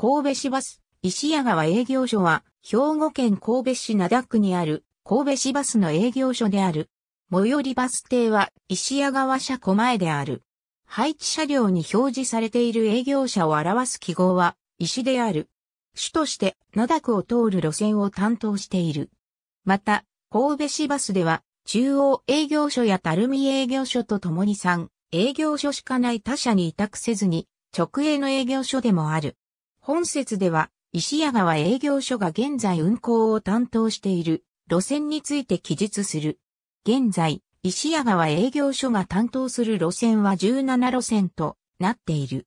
神戸市バス、石屋川営業所は、兵庫県神戸市灘区にある、神戸市バスの営業所である。最寄りバス停は、石屋川車庫前である。配置車両に表示されている営業車を表す記号は、石である。主として、灘区を通る路線を担当している。また、神戸市バスでは、中央営業所や垂水営業所と共に3、営業所しかない他社に委託せずに、直営の営業所でもある。本節では、石屋川営業所が現在運行を担当している路線について記述する。現在、石屋川営業所が担当する路線は17路線となっている。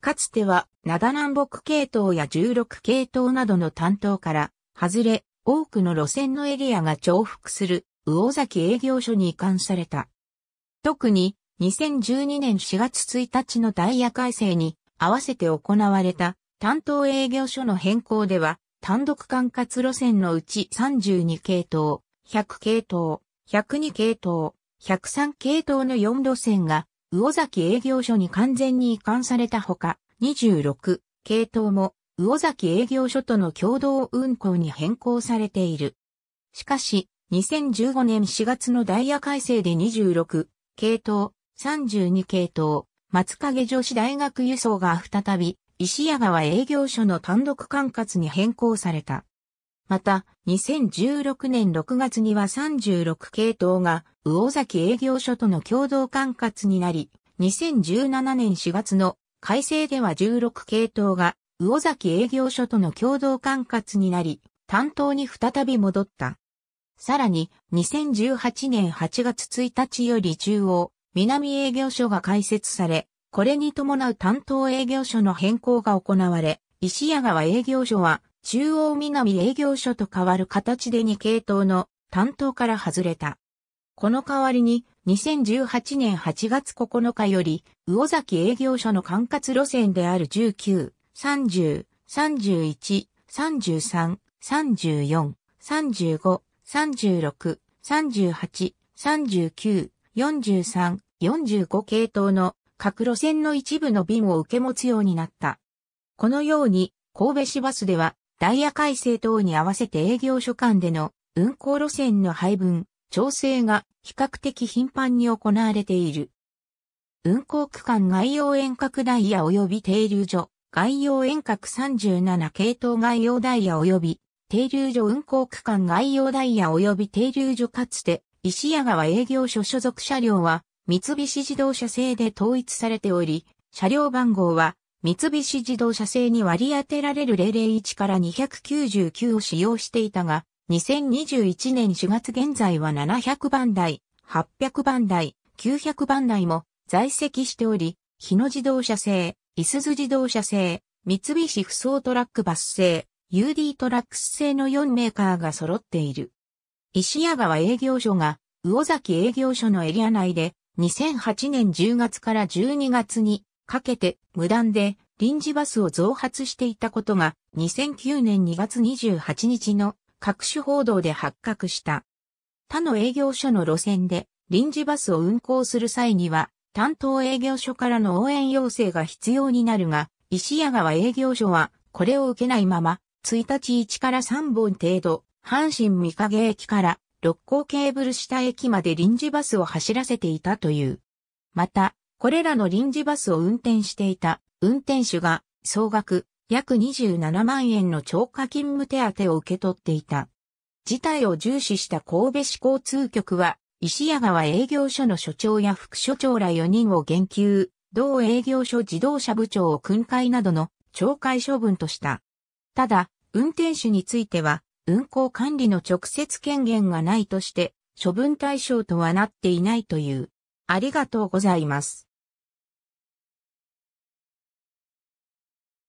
かつては、灘南北系統や16系統などの担当から外れ、多くの路線のエリアが重複する魚崎営業所に移管された。特に2012年4月1日のダイヤ改正に合わせて行われた担当営業所の変更では、単独管轄路線のうち32系統、100系統、102系統、103系統の4路線が、魚崎営業所に完全に移管されたほか、26系統も魚崎営業所との共同運行に変更されている。しかし、2015年4月のダイヤ改正で26系統、32系統、松影女子大学輸送が再び石屋川営業所の単独管轄に変更された。また、2016年6月には36系統が魚崎営業所との共同管轄になり、2017年4月の改正では16系統が魚崎営業所との共同管轄になり、担当に再び戻った。さらに、2018年8月1日より中央、南営業所が開設され、これに伴う担当営業所の変更が行われ、石屋川営業所は中央南営業所と変わる形で2系統の担当から外れた。この代わりに2018年8月9日より魚崎営業所の管轄路線である19、30、31、33、34、35、36、38、39、43、45系統の各路線の一部の便を受け持つようになった。このように、神戸市バスでは、ダイヤ改正等に合わせて営業所間での運行路線の配分、調整が比較的頻繁に行われている。運行区間概要遠隔ダイヤ及び停留所、概要遠隔37系統概要ダイヤ及び停留所運行区間概要ダイヤ及び停留所かつて石屋川営業所所属車両は三菱自動車製で統一されており、車両番号は三菱自動車製に割り当てられる001から299を使用していたが、2021年4月現在は700番台、800番台、900番台も在籍しており、日野自動車製、いすゞ自動車製、三菱不走トラックバス製、UD トラックス製の4メーカーが揃っている。石屋川営業所が、魚崎営業所のエリア内で、2008年10月から12月にかけて無断で臨時バスを増発していたことが2009年2月28日の各種報道で発覚した。他の営業所の路線で臨時バスを運行する際には担当営業所からの応援要請が必要になるが、石屋川営業所はこれを受けないまま、1日1から3本程度、阪神三影駅から六甲ケーブル下駅まで臨時バスを走らせていたという。また、これらの臨時バスを運転していた運転手が総額約27万円の超過勤務手当を受け取っていた。事態を重視した神戸市交通局は、石谷川営業所の所長や副所長ら4人を減給、同営業所自動車部長を訓戒などの懲戒処分とした。ただ、運転手については、運行管理の直接権限がないとして、処分対象とはなっていないという。ありがとうございます。